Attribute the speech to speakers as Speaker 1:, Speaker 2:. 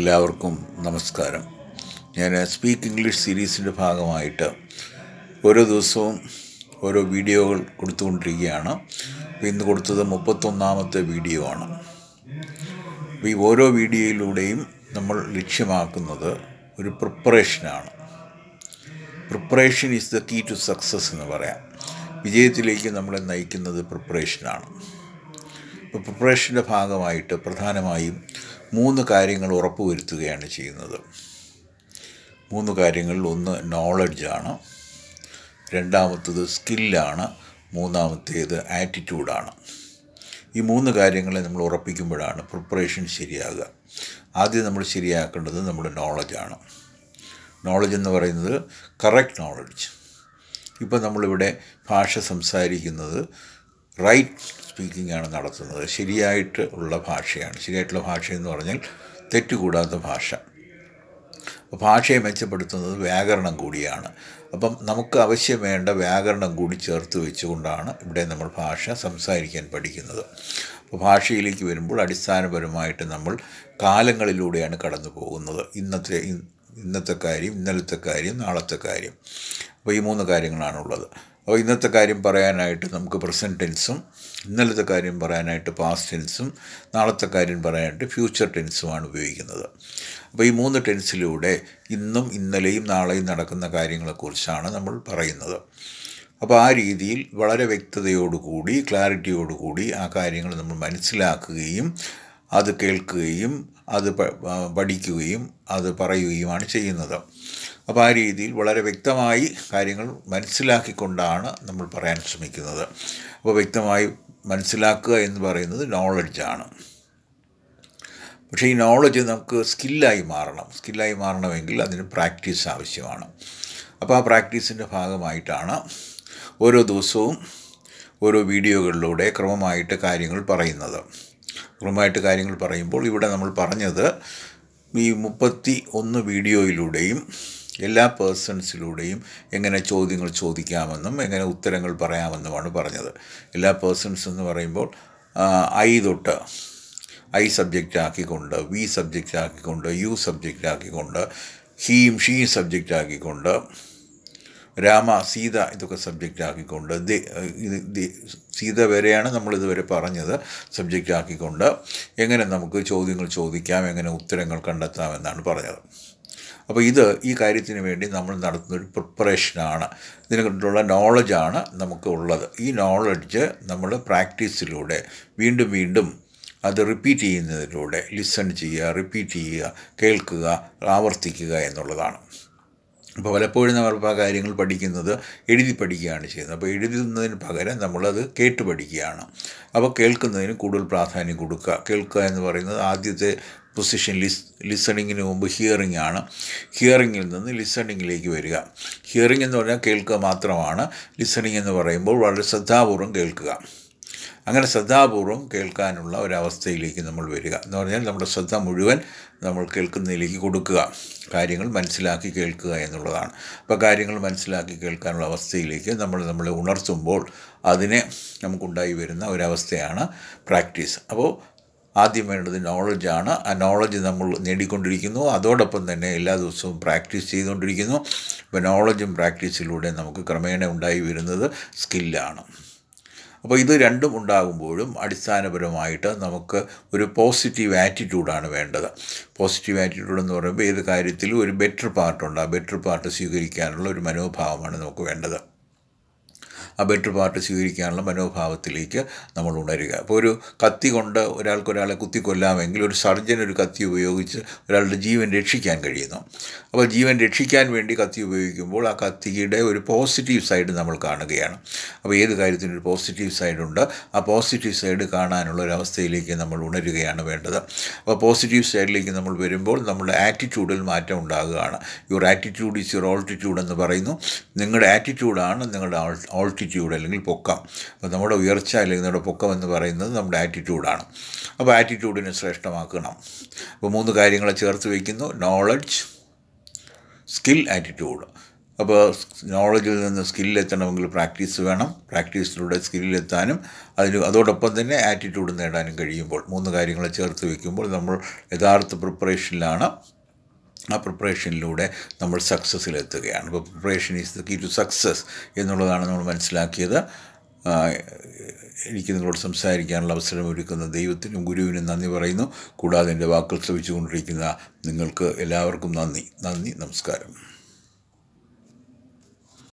Speaker 1: എല്ലാവർക്കും നമസ്കാരം ഞാൻ സ്പീക്ക് ഇംഗ്ലീഷ് സീരീസിൻ്റെ ഭാഗമായിട്ട് ഓരോ ദിവസവും ഓരോ വീഡിയോകൾ കൊടുത്തുകൊണ്ടിരിക്കുകയാണ് ഇന്ന് കൊടുത്തത് മുപ്പത്തൊന്നാമത്തെ വീഡിയോ ആണ് ഈ ഓരോ വീഡിയോയിലൂടെയും നമ്മൾ ലക്ഷ്യമാക്കുന്നത് ഒരു പ്രിപ്പറേഷനാണ് preparation is the key to success എന്ന് പറയാം വിജയത്തിലേക്ക് നമ്മളെ നയിക്കുന്നത് പ്രിപ്പറേഷനാണ് പ്രിപ്പറേഷൻ്റെ ഭാഗമായിട്ട് പ്രധാനമായും മൂന്ന് കാര്യങ്ങൾ ഉറപ്പുവരുത്തുകയാണ് ചെയ്യുന്നത് മൂന്ന് കാര്യങ്ങളിൽ ഒന്ന് നോളജാണ് രണ്ടാമത്തത് സ്കില്ലാണ് മൂന്നാമത്തേത് ആറ്റിറ്റ്യൂഡാണ് ഈ മൂന്ന് കാര്യങ്ങളെ നമ്മൾ ഉറപ്പിക്കുമ്പോഴാണ് പ്രിപ്പറേഷൻ ശരിയാകുക ആദ്യം നമ്മൾ ശരിയാക്കേണ്ടത് നമ്മുടെ നോളജാണ് നോളജ് എന്ന് പറയുന്നത് കറക്റ്റ് നോളജ് ഇപ്പോൾ നമ്മളിവിടെ ഭാഷ സംസാരിക്കുന്നത് റൈറ്റ് സ്പീക്കിംഗ് ആണ് നടത്തുന്നത് ശരിയായിട്ട് ഉള്ള ഭാഷയാണ് ശരിയായിട്ടുള്ള ഭാഷയെന്ന് പറഞ്ഞാൽ തെറ്റുകൂടാത്ത ഭാഷ ഭാഷയെ മെച്ചപ്പെടുത്തുന്നത് വ്യാകരണം കൂടിയാണ് അപ്പം നമുക്ക് ആവശ്യം വേണ്ട വ്യാകരണം കൂടി ചേർത്ത് വെച്ചുകൊണ്ടാണ് ഇവിടെ നമ്മൾ ഭാഷ സംസാരിക്കാൻ പഠിക്കുന്നത് അപ്പോൾ ഭാഷയിലേക്ക് വരുമ്പോൾ അടിസ്ഥാനപരമായിട്ട് നമ്മൾ കാലങ്ങളിലൂടെയാണ് കടന്നു പോകുന്നത് ഇന്നത്തെ ഇന്നത്തെ കാര്യം ഇന്നലത്തെ കാര്യം നാളത്തെ കാര്യം അപ്പോൾ ഈ മൂന്ന് കാര്യങ്ങളാണുള്ളത് അപ്പോൾ ഇന്നത്തെ കാര്യം പറയാനായിട്ട് നമുക്ക് പ്രസൻറ്റ് ടെൻസും ഇന്നലത്തെ കാര്യം പറയാനായിട്ട് പാസ്റ്റ് ടെൻസും നാളത്തെ കാര്യം പറയാനായിട്ട് ഫ്യൂച്ചർ ടെൻസുമാണ് ഉപയോഗിക്കുന്നത് അപ്പോൾ ഈ മൂന്ന് ടെൻസിലൂടെ ഇന്നും ഇന്നലെയും നാളെയും നടക്കുന്ന കാര്യങ്ങളെക്കുറിച്ചാണ് നമ്മൾ പറയുന്നത് അപ്പോൾ ആ രീതിയിൽ വളരെ വ്യക്തതയോടുകൂടി ക്ലാരിറ്റിയോടുകൂടി ആ കാര്യങ്ങൾ നമ്മൾ മനസ്സിലാക്കുകയും അത് കേൾക്കുകയും അത് പഠിക്കുകയും അത് പറയുകയുമാണ് ചെയ്യുന്നത് അപ്പോൾ ആ രീതിയിൽ വളരെ വ്യക്തമായി കാര്യങ്ങൾ മനസ്സിലാക്കിക്കൊണ്ടാണ് നമ്മൾ പറയാൻ ശ്രമിക്കുന്നത് അപ്പോൾ വ്യക്തമായി മനസ്സിലാക്കുക എന്ന് പറയുന്നത് നോളജാണ് പക്ഷേ ഈ നോളജ് നമുക്ക് സ്കില്ലായി മാറണം സ്കില്ലായി മാറണമെങ്കിൽ അതിന് പ്രാക്ടീസ് ആവശ്യമാണ് അപ്പോൾ ആ പ്രാക്ടീസിൻ്റെ ഭാഗമായിട്ടാണ് ഓരോ ദിവസവും ഓരോ വീഡിയോകളിലൂടെ ക്രമമായിട്ട് കാര്യങ്ങൾ പറയുന്നത് കൃത്യമായിട്ട് കാര്യങ്ങൾ പറയുമ്പോൾ ഇവിടെ നമ്മൾ പറഞ്ഞത് ഈ മുപ്പത്തി ഒന്ന് വീഡിയോയിലൂടെയും എല്ലാ പേഴ്സൺസിലൂടെയും എങ്ങനെ ചോദ്യങ്ങൾ ചോദിക്കാമെന്നും എങ്ങനെ ഉത്തരങ്ങൾ പറയാമെന്നുമാണ് പറഞ്ഞത് എല്ലാ പേഴ്സൺസ് എന്ന് പറയുമ്പോൾ ഐ തൊട്ട് ഐ സബ്ജക്റ്റ് ആക്കിക്കൊണ്ട് വി സബ്ജക്റ്റ് ആക്കിക്കൊണ്ട് യു സബ്ജക്റ്റ് ആക്കിക്കൊണ്ട് ഹീം ഷീ സബ്ജക്റ്റ് ആക്കിക്കൊണ്ട് രാമ സീത ഇതൊക്കെ ആക്കിക്കൊണ്ട് സീത വരെയാണ് നമ്മൾ ഇതുവരെ പറഞ്ഞത് ആക്കിക്കൊണ്ട് എങ്ങനെ നമുക്ക് ചോദ്യങ്ങൾ ചോദിക്കാം എങ്ങനെ ഉത്തരങ്ങൾ കണ്ടെത്താമെന്നാണ് പറഞ്ഞത് അപ്പോൾ ഇത് ഈ കാര്യത്തിന് വേണ്ടി നമ്മൾ നടത്തുന്ന ഒരു പ്രിപ്പറേഷനാണ് ഇതിനെക്കുറിച്ചുള്ള നോളജാണ് നമുക്ക് ഉള്ളത് ഈ നോളജ് നമ്മൾ പ്രാക്ടീസിലൂടെ വീണ്ടും വീണ്ടും അത് റിപ്പീറ്റ് ചെയ്യുന്നതിലൂടെ ലിസൺ ചെയ്യുക റിപ്പീറ്റ് ചെയ്യുക കേൾക്കുക ആവർത്തിക്കുക എന്നുള്ളതാണ് അപ്പോൾ പലപ്പോഴും നമ്മൾ ആ കാര്യങ്ങൾ പഠിക്കുന്നത് എഴുതി പഠിക്കുകയാണ് ചെയ്യുന്നത് അപ്പോൾ എഴുതുന്നതിന് പകരം നമ്മളത് കേട്ട് പഠിക്കുകയാണ് അപ്പോൾ കേൾക്കുന്നതിന് കൂടുതൽ പ്രാധാന്യം കൊടുക്കുക കേൾക്കുക എന്ന് പറയുന്നത് ആദ്യത്തെ പൊസിഷൻ ലിസ് ലിസണിങ്ങിന് മുമ്പ് ഹിയറിംഗ് ആണ് ഹിയറിങ്ങിൽ നിന്ന് ലിസണിങ്ങിലേക്ക് വരിക ഹിയറിംഗ് എന്ന് പറഞ്ഞാൽ കേൾക്കുക മാത്രമാണ് ലിസണിങ് എന്ന് പറയുമ്പോൾ വളരെ ശ്രദ്ധാപൂർവ്വം കേൾക്കുക അങ്ങനെ ശ്രദ്ധാപൂർവ്വം കേൾക്കാനുള്ള ഒരവസ്ഥയിലേക്ക് നമ്മൾ വരിക എന്ന് പറഞ്ഞാൽ നമ്മുടെ ശ്രദ്ധ മുഴുവൻ നമ്മൾ കേൾക്കുന്നതിലേക്ക് കൊടുക്കുക കാര്യങ്ങൾ മനസ്സിലാക്കി കേൾക്കുക എന്നുള്ളതാണ് അപ്പോൾ കാര്യങ്ങൾ മനസ്സിലാക്കി കേൾക്കാനുള്ള അവസ്ഥയിലേക്ക് നമ്മൾ നമ്മളെ ഉണർത്തുമ്പോൾ അതിനെ നമുക്കുണ്ടായി വരുന്ന ഒരവസ്ഥയാണ് പ്രാക്ടീസ് അപ്പോൾ ആദ്യം വേണ്ടത് നോളജാണ് ആ നോളജ് നമ്മൾ നേടിക്കൊണ്ടിരിക്കുന്നു അതോടൊപ്പം തന്നെ എല്ലാ ദിവസവും പ്രാക്ടീസ് ചെയ്തുകൊണ്ടിരിക്കുന്നു അപ്പോൾ നോളജും പ്രാക്ടീസിലൂടെ നമുക്ക് ക്രമേണ ഉണ്ടായി വരുന്നത് സ്കില്ലാണ് അപ്പോൾ ഇത് രണ്ടും ഉണ്ടാകുമ്പോഴും അടിസ്ഥാനപരമായിട്ട് നമുക്ക് ഒരു പോസിറ്റീവ് ആറ്റിറ്റ്യൂഡാണ് വേണ്ടത് പോസിറ്റീവ് ആറ്റിറ്റ്യൂഡ് എന്ന് പറയുമ്പോൾ ഏത് കാര്യത്തിലും ഒരു ബെറ്റർ പാർട്ടുണ്ട് ആ ബെറ്റർ പാർട്ട് സ്വീകരിക്കാനുള്ള ഒരു മനോഭാവമാണ് നമുക്ക് വേണ്ടത് ആ ബെറ്റർ പാർട്ട് സ്വീകരിക്കാനുള്ള മനോഭാവത്തിലേക്ക് നമ്മൾ ഉണരുക അപ്പോൾ ഒരു കത്തി കൊണ്ട് ഒരാൾക്കൊരാളെ കൊല്ലാമെങ്കിൽ ഒരു സർജൻ ഒരു കത്തി ഉപയോഗിച്ച് ഒരാളുടെ ജീവൻ രക്ഷിക്കാൻ കഴിയുന്നു അപ്പോൾ ജീവൻ രക്ഷിക്കാൻ വേണ്ടി കത്തി ഉപയോഗിക്കുമ്പോൾ ആ കത്തിയുടെ ഒരു പോസിറ്റീവ് സൈഡ് നമ്മൾ കാണുകയാണ് അപ്പോൾ ഏത് കാര്യത്തിനും ഒരു പോസിറ്റീവ് സൈഡുണ്ട് ആ പോസിറ്റീവ് സൈഡ് കാണാനുള്ള ഒരു അവസ്ഥയിലേക്ക് നമ്മൾ ഉണരുകയാണ് വേണ്ടത് അപ്പോൾ പോസിറ്റീവ് സൈഡിലേക്ക് നമ്മൾ വരുമ്പോൾ നമ്മുടെ ആറ്റിറ്റ്യൂഡിൽ മാറ്റം ഉണ്ടാകുകയാണ് your attitude is your altitude എന്ന് പറയുന്നു നിങ്ങളുടെ ആറ്റിറ്റ്യൂഡാണ് നിങ്ങളുടെ ആൾ ആറ്റിറ്റ്യൂഡ് അല്ലെങ്കിൽ പൊക്കം അപ്പോൾ നമ്മുടെ ഉയർച്ച അല്ലെങ്കിൽ നമ്മുടെ പൊക്കം എന്ന് പറയുന്നത് നമ്മുടെ ആറ്റിറ്റ്യൂഡാണ് അപ്പോൾ ആറ്റിറ്റ്യൂഡിനെ ശ്രേഷ്ഠമാക്കണം അപ്പോൾ മൂന്ന് കാര്യങ്ങളെ ചേർത്ത് വയ്ക്കുന്നു നോളജ് സ്കിൽ ആറ്റിറ്റ്യൂഡ് അപ്പോൾ നോളജിൽ നിന്ന് സ്കില്ലിലെത്തണമെങ്കിൽ പ്രാക്ടീസ് വേണം പ്രാക്ടീസിലൂടെ സ്കില്ലിലെത്താനും അതിന് അതോടൊപ്പം തന്നെ ആറ്റിറ്റ്യൂഡ് നേടാനും കഴിയുമ്പോൾ മൂന്ന് കാര്യങ്ങളെ ചേർത്ത് വയ്ക്കുമ്പോൾ നമ്മൾ യഥാർത്ഥ പ്രിപ്പറേഷനിലാണ് ആ പ്രിപ്പറേഷനിലൂടെ നമ്മൾ സക്സസ്സിലെത്തുകയാണ് അപ്പോൾ preparation is the key to success എന്നുള്ളതാണ് നമ്മൾ മനസ്സിലാക്കിയത് എനിക്ക് നിങ്ങളോട് സംസാരിക്കാനുള്ള അവസരം ഒരുക്കുന്ന ദൈവത്തിനും ഗുരുവിനും നന്ദി പറയുന്നു കൂടാതെ എൻ്റെ വാക്കുകൾ ശ്രമിച്ചുകൊണ്ടിരിക്കുന്ന നിങ്ങൾക്ക് എല്ലാവർക്കും നന്ദി നന്ദി നമസ്കാരം